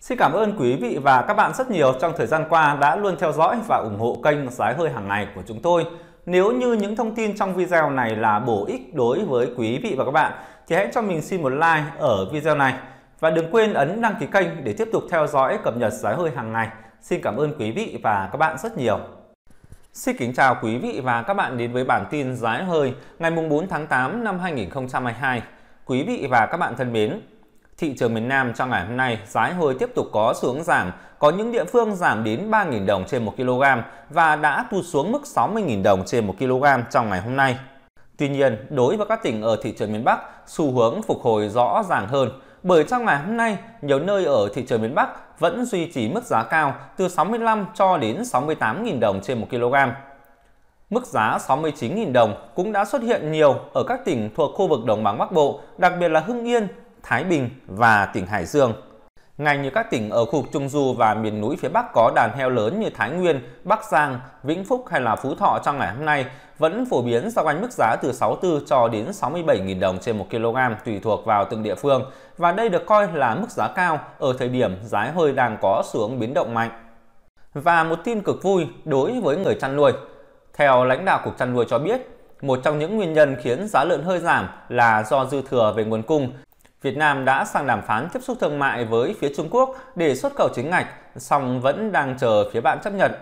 Xin cảm ơn quý vị và các bạn rất nhiều trong thời gian qua đã luôn theo dõi và ủng hộ kênh Giá hơi hàng ngày của chúng tôi. Nếu như những thông tin trong video này là bổ ích đối với quý vị và các bạn thì hãy cho mình xin một like ở video này và đừng quên ấn đăng ký kênh để tiếp tục theo dõi cập nhật giá hơi hàng ngày. Xin cảm ơn quý vị và các bạn rất nhiều. Xin kính chào quý vị và các bạn đến với bản tin giá hơi ngày 4 tháng 8 năm 2022. Quý vị và các bạn thân mến, Thị trường miền Nam trong ngày hôm nay giá hơi tiếp tục có xuống giảm, có những địa phương giảm đến 3.000 đồng trên 1 kg và đã tụt xuống mức 60.000 đồng trên 1 kg trong ngày hôm nay. Tuy nhiên, đối với các tỉnh ở thị trường miền Bắc, xu hướng phục hồi rõ ràng hơn bởi trong ngày hôm nay, nhiều nơi ở thị trường miền Bắc vẫn duy trì mức giá cao từ 65 cho đến 68.000 đồng trên 1 kg. Mức giá 69.000 đồng cũng đã xuất hiện nhiều ở các tỉnh thuộc khu vực Đồng bằng Bắc Bộ, đặc biệt là Hưng Yên, Thái Bình và tỉnh Hải Dương. Ngành như các tỉnh ở khu vực Trung Du và miền núi phía Bắc có đàn heo lớn như Thái Nguyên, Bắc Giang, Vĩnh Phúc hay là Phú Thọ trong ngày hôm nay vẫn phổ biến giao quanh mức giá từ 64 cho đến 67.000 đồng trên 1 kg tùy thuộc vào từng địa phương và đây được coi là mức giá cao ở thời điểm giá hơi đang có xuống biến động mạnh. Và một tin cực vui đối với người chăn nuôi. Theo lãnh đạo Cục Chăn nuôi cho biết, một trong những nguyên nhân khiến giá lợn hơi giảm là do dư thừa về nguồn cung Việt Nam đã sang đàm phán tiếp xúc thương mại với phía Trung Quốc để xuất khẩu chính ngạch, song vẫn đang chờ phía bạn chấp nhận.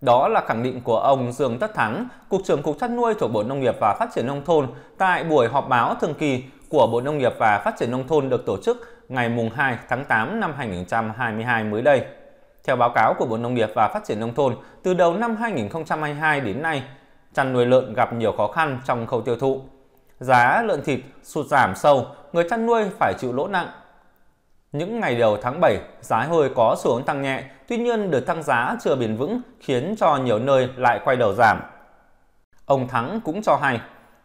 Đó là khẳng định của ông Dương Tất Thắng, Cục trưởng Cục Chăn nuôi thuộc Bộ Nông nghiệp và Phát triển Nông thôn tại buổi họp báo thường kỳ của Bộ Nông nghiệp và Phát triển Nông thôn được tổ chức ngày 2 tháng 8 năm 2022 mới đây. Theo báo cáo của Bộ Nông nghiệp và Phát triển Nông thôn, từ đầu năm 2022 đến nay, chăn nuôi lợn gặp nhiều khó khăn trong khâu tiêu thụ. Giá lợn thịt sụt giảm sâu, người chăn nuôi phải chịu lỗ nặng. Những ngày đầu tháng 7, giá hơi có xu hướng tăng nhẹ, tuy nhiên được tăng giá chưa bền vững khiến cho nhiều nơi lại quay đầu giảm. Ông Thắng cũng cho hay,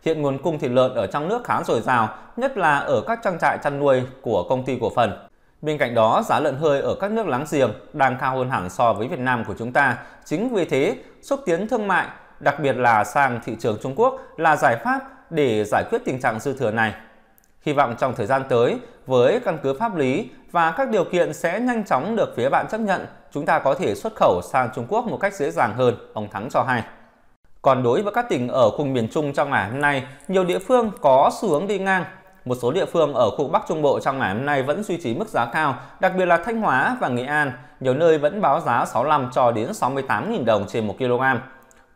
hiện nguồn cung thịt lợn ở trong nước khá dồi dào, nhất là ở các trang trại chăn nuôi của công ty cổ phần. Bên cạnh đó, giá lợn hơi ở các nước láng giềng đang cao hơn hẳn so với Việt Nam của chúng ta. Chính vì thế, xúc tiến thương mại, đặc biệt là sang thị trường Trung Quốc là giải pháp để giải quyết tình trạng dư thừa này. Hy vọng trong thời gian tới, với căn cứ pháp lý và các điều kiện sẽ nhanh chóng được phía bạn chấp nhận, chúng ta có thể xuất khẩu sang Trung Quốc một cách dễ dàng hơn, ông Thắng cho hay. Còn đối với các tỉnh ở khu miền Trung trong ngày hôm nay, nhiều địa phương có xu hướng đi ngang. Một số địa phương ở khu Bắc Trung Bộ trong ngày hôm nay vẫn duy trì mức giá cao, đặc biệt là Thanh Hóa và Nghệ An, nhiều nơi vẫn báo giá 65 cho đến 68.000 đồng trên 1 kg.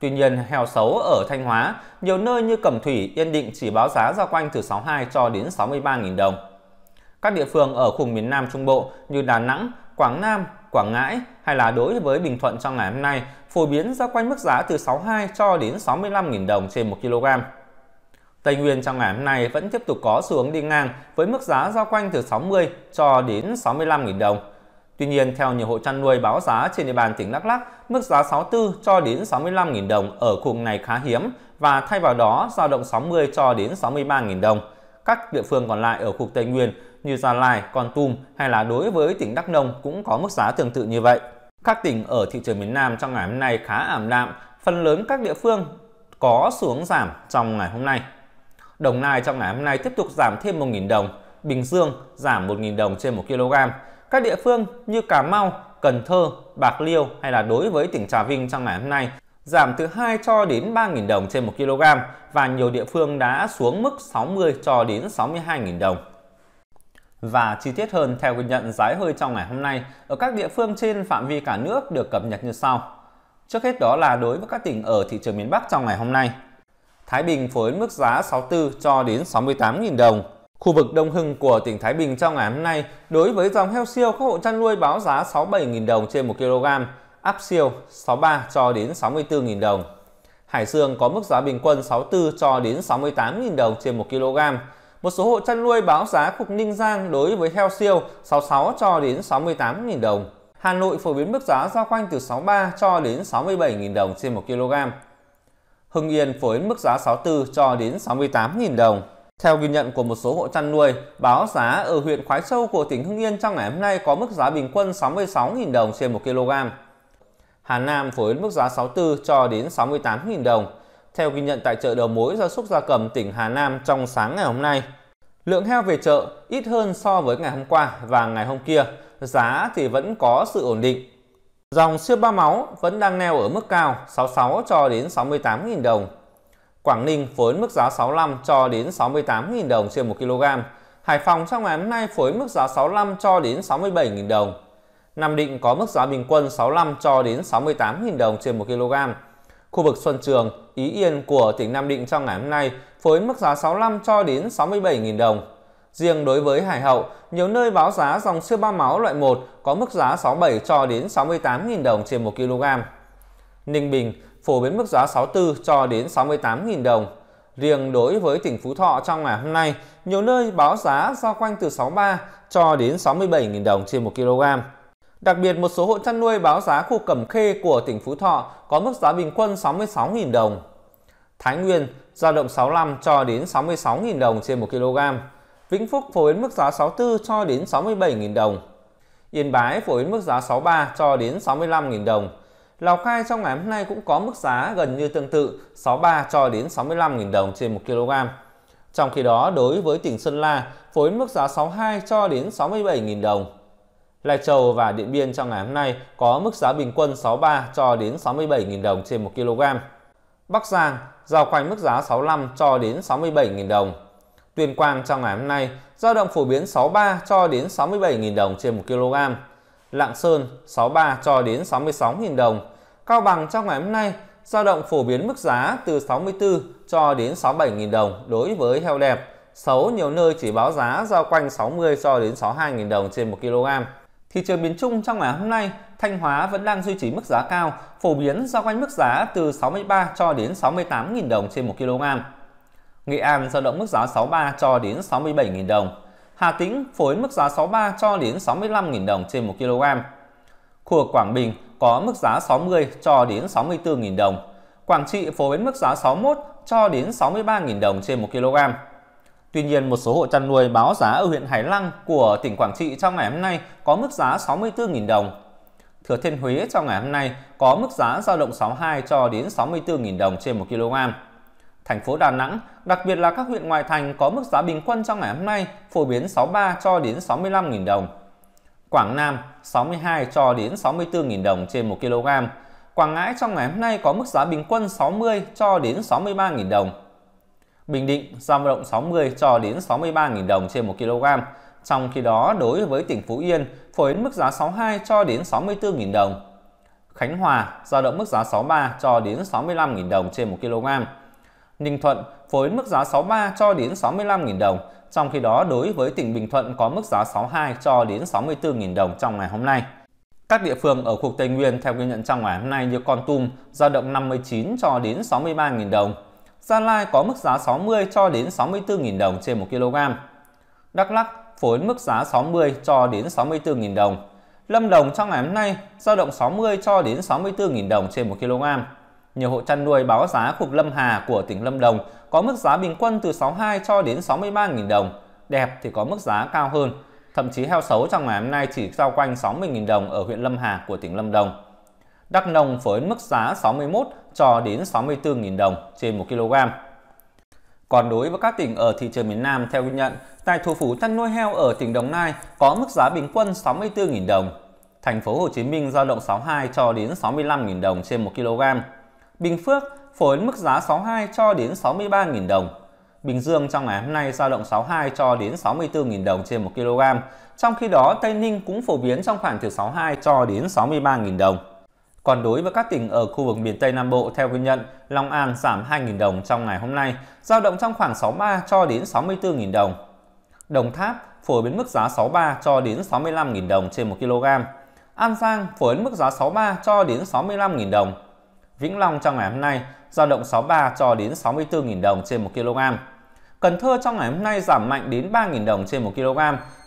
Tuy nhiên, heo xấu ở Thanh Hóa, nhiều nơi như Cẩm Thủy, Yên Định chỉ báo giá giao quanh từ 62 cho đến 63.000 đồng. Các địa phương ở khu miền Nam Trung Bộ như Đà Nẵng, Quảng Nam, Quảng Ngãi hay là đối với Bình Thuận trong ngày hôm nay phổ biến giao quanh mức giá từ 62 cho đến 65.000 đồng trên 1 kg. Tây Nguyên trong ngày hôm nay vẫn tiếp tục có xu hướng đi ngang với mức giá giao quanh từ 60 cho đến 65.000 đồng. Tuy nhiên, theo nhiều hộ chăn nuôi báo giá trên địa bàn tỉnh Đắk Lắk, mức giá 64 cho đến 65.000 đồng ở khu vực này khá hiếm và thay vào đó dao động 60 cho đến 63.000 đồng. Các địa phương còn lại ở khu vực Tây Nguyên như Gia Lai, Con Tum hay là đối với tỉnh Đắk Nông cũng có mức giá tương tự như vậy. Các tỉnh ở thị trường miền Nam trong ngày hôm nay khá ảm đạm, phần lớn các địa phương có xuống giảm trong ngày hôm nay. Đồng Nai trong ngày hôm nay tiếp tục giảm thêm 1.000 đồng, Bình Dương giảm 1.000 đồng trên 1 kg, các địa phương như Cà Mau, Cần Thơ, Bạc Liêu hay là đối với tỉnh Trà Vinh trong ngày hôm nay giảm từ 2 cho đến 3.000 đồng trên 1 kg và nhiều địa phương đã xuống mức 60 cho đến 62.000 đồng. Và chi tiết hơn theo ghi nhận giá hơi trong ngày hôm nay ở các địa phương trên phạm vi cả nước được cập nhật như sau. Trước hết đó là đối với các tỉnh ở thị trường miền Bắc trong ngày hôm nay. Thái Bình phối mức giá 64 cho đến 68.000 đồng, Khu vực Đông Hưng của tỉnh Thái Bình trong ngày hôm nay, đối với dòng heo siêu các hộ chăn nuôi báo giá 67.000 đồng trên 1 kg, áp siêu 63 cho đến 64.000 đồng. Hải Dương có mức giá bình quân 64 cho đến 68.000 đồng trên 1 kg. Một số hộ chăn nuôi báo giá cục Ninh Giang đối với heo siêu 66 cho đến 68.000 đồng. Hà Nội phổ biến mức giá giao quanh từ 63 cho đến 67.000 đồng trên 1 kg. Hưng Yên phổ biến mức giá 64 cho đến 68.000 đồng. Theo ghi nhận của một số hộ chăn nuôi, báo giá ở huyện Khói Châu của tỉnh Hưng Yên trong ngày hôm nay có mức giá bình quân 66.000 đồng trên 1 kg. Hà Nam với mức giá 64 cho đến 68.000 đồng. Theo ghi nhận tại chợ đầu mối gia súc gia cầm tỉnh Hà Nam trong sáng ngày hôm nay, lượng heo về chợ ít hơn so với ngày hôm qua và ngày hôm kia, giá thì vẫn có sự ổn định. Dòng siêu ba máu vẫn đang neo ở mức cao 66 cho đến 68.000 đồng Quảng Ninh phối mức giá 65 cho đến 68.000 đồng trên 1 kg. Hải Phòng trong ngày hôm nay phối mức giá 65 cho đến 67.000 đồng. Nam Định có mức giá bình quân 65 cho đến 68.000 đồng trên 1 kg. Khu vực Xuân Trường, Ý Yên của tỉnh Nam Định trong ngày hôm nay phối mức giá 65 cho đến 67.000 đồng. Riêng đối với Hải Hậu, nhiều nơi báo giá dòng siêu ba máu loại 1 có mức giá 67 cho đến 68.000 đồng trên 1 kg. Ninh Bình phổ biến mức giá 64 cho đến 68.000 đồng. Riêng đối với tỉnh Phú Thọ trong ngày hôm nay, nhiều nơi báo giá giao quanh từ 63 cho đến 67.000 đồng trên 1 kg. Đặc biệt một số hộ chăn nuôi báo giá khu Cẩm Khê của tỉnh Phú Thọ có mức giá bình quân 66.000 đồng. Thái Nguyên giao động 65 cho đến 66.000 đồng trên 1 kg. Vĩnh Phúc phổ biến mức giá 64 cho đến 67.000 đồng. Yên Bái phổ biến mức giá 63 cho đến 65.000 đồng. Lào Cai trong ngày hôm nay cũng có mức giá gần như tương tự 63 cho đến 65.000 đồng trên 1 kg. Trong khi đó, đối với tỉnh Sơn La, phối mức giá 62 cho đến 67.000 đồng. Lai Châu và Điện Biên trong ngày hôm nay có mức giá bình quân 63 cho đến 67.000 đồng trên 1 kg. Bắc Giang giao quanh mức giá 65 cho đến 67.000 đồng. Tuyên Quang trong ngày hôm nay giao động phổ biến 63 cho đến 67.000 đồng trên 1 kg. Lạng Sơn 63 cho đến 66.000 đồng. Cao Bằng trong ngày hôm nay dao động phổ biến mức giá từ 64 cho đến 67.000 đồng đối với heo đẹp. Xấu nhiều nơi chỉ báo giá giao quanh 60 cho đến 62.000 đồng trên 1 kg. Thị trường miền Trung trong ngày hôm nay, Thanh Hóa vẫn đang duy trì mức giá cao, phổ biến giao quanh mức giá từ 63 cho đến 68.000 đồng trên 1 kg. Nghệ An giao động mức giá 63 cho đến 67.000 đồng. Hà Tĩnh phổ biến mức giá 63 cho đến 65.000 đồng trên 1 kg của Quảng Bình có mức giá 60 cho đến 64.000 đồng. Quảng Trị phổ biến mức giá 61 cho đến 63.000 đồng trên 1 kg. Tuy nhiên, một số hộ chăn nuôi báo giá ở huyện Hải Lăng của tỉnh Quảng Trị trong ngày hôm nay có mức giá 64.000 đồng. Thừa Thiên Huế trong ngày hôm nay có mức giá dao động 62 cho đến 64.000 đồng trên 1 kg. Thành phố Đà Nẵng, đặc biệt là các huyện ngoại thành có mức giá bình quân trong ngày hôm nay phổ biến 63 cho đến 65.000 đồng. Quảng Nam 62 cho đến 64.000 đồng trên 1 kg. Quảng Ngãi trong ngày hôm nay có mức giá bình quân 60 cho đến 63.000 đồng. Bình Định dao động 60 cho đến 63.000 đồng trên 1 kg. Trong khi đó, đối với tỉnh Phú Yên, phổ biến mức giá 62 cho đến 64.000 đồng. Khánh Hòa dao động mức giá 63 cho đến 65.000 đồng trên 1 kg. Ninh Thuận phổ biến mức giá 63 cho đến 65.000 đồng, trong khi đó, đối với tỉnh Bình Thuận có mức giá 62 cho đến 64.000 đồng trong ngày hôm nay. Các địa phương ở khu Tây Nguyên theo ghi nhận trong ngày hôm nay như Con Tum dao động 59 cho đến 63.000 đồng. Gia Lai có mức giá 60 cho đến 64.000 đồng trên 1 kg. Đắk Lắk phối mức giá 60 cho đến 64.000 đồng. Lâm Đồng trong ngày hôm nay dao động 60 cho đến 64.000 đồng trên 1 kg. Nhiều hộ chăn nuôi báo giá cục Lâm Hà của tỉnh Lâm Đồng có mức giá bình quân từ 62 cho đến 63.000 đồng, đẹp thì có mức giá cao hơn. Thậm chí heo xấu trong ngày hôm nay chỉ giao quanh 60.000 đồng ở huyện Lâm Hà của tỉnh Lâm Đồng. Đắk Nông với mức giá 61 cho đến 64.000 đồng trên 1 kg. Còn đối với các tỉnh ở thị trường miền Nam theo ghi nhận, tại thủ phủ chăn nuôi heo ở tỉnh Đồng Nai có mức giá bình quân 64.000 đồng. Thành phố Hồ Chí Minh giao động 62 cho đến 65.000 đồng trên 1 kg. Bình Phước phổ biến mức giá 62 cho đến 63.000 đồng. Bình Dương trong ngày hôm nay giao động 62 cho đến 64.000 đồng trên 1 kg. Trong khi đó, Tây Ninh cũng phổ biến trong khoảng từ 62 cho đến 63.000 đồng. Còn đối với các tỉnh ở khu vực miền Tây Nam Bộ, theo ghi nhận, Long An giảm 2.000 đồng trong ngày hôm nay, giao động trong khoảng 63 cho đến 64.000 đồng. Đồng Tháp phổ biến mức giá 63 cho đến 65.000 đồng trên 1 kg. An Giang phổ biến mức giá 63 cho đến 65.000 đồng. Vĩnh Long trong ngày hôm nay giao động 63 cho đến 64.000 đồng trên 1 kg. Cần Thơ trong ngày hôm nay giảm mạnh đến 3.000 đồng trên 1 kg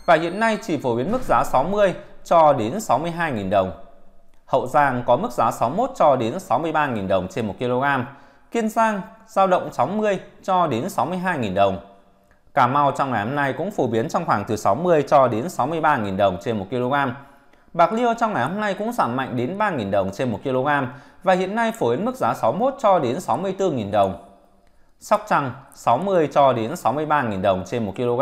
và hiện nay chỉ phổ biến mức giá 60 cho đến 62.000 đồng. Hậu Giang có mức giá 61 cho đến 63.000 đồng trên 1 kg. Kiên Giang giao động 60 cho đến 62.000 đồng. Cà Mau trong ngày hôm nay cũng phổ biến trong khoảng từ 60 cho đến 63.000 đồng trên 1 kg. Bạc liêu trong ngày hôm nay cũng giảm mạnh đến 3.000 đồng trên 1 kg và hiện nay phổ biến mức giá 61 cho đến 64.000 đồng. Sóc Trăng 60 cho đến 63.000 đồng trên 1 kg.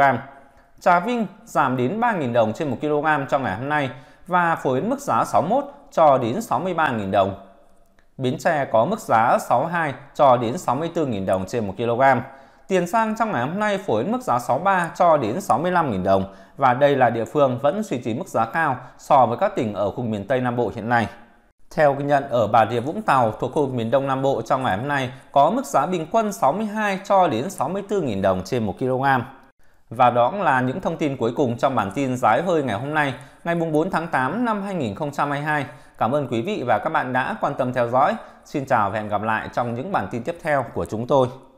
Trà Vinh giảm đến 3.000 đồng trên 1 kg trong ngày hôm nay và phổ biến mức giá 61 cho đến 63.000 đồng. Bến Tre có mức giá 62 cho đến 64.000 đồng trên 1 kg. Tiền sang trong ngày hôm nay phổ biến mức giá 63 cho đến 65.000 đồng và đây là địa phương vẫn duy trì mức giá cao so với các tỉnh ở khu miền Tây Nam Bộ hiện nay. Theo ghi nhận ở Bà Rịa Vũng Tàu thuộc khu miền Đông Nam Bộ trong ngày hôm nay có mức giá bình quân 62 cho đến 64.000 đồng trên 1 kg. Và đó là những thông tin cuối cùng trong bản tin giá hơi ngày hôm nay, ngày 4 tháng 8 năm 2022. Cảm ơn quý vị và các bạn đã quan tâm theo dõi. Xin chào và hẹn gặp lại trong những bản tin tiếp theo của chúng tôi.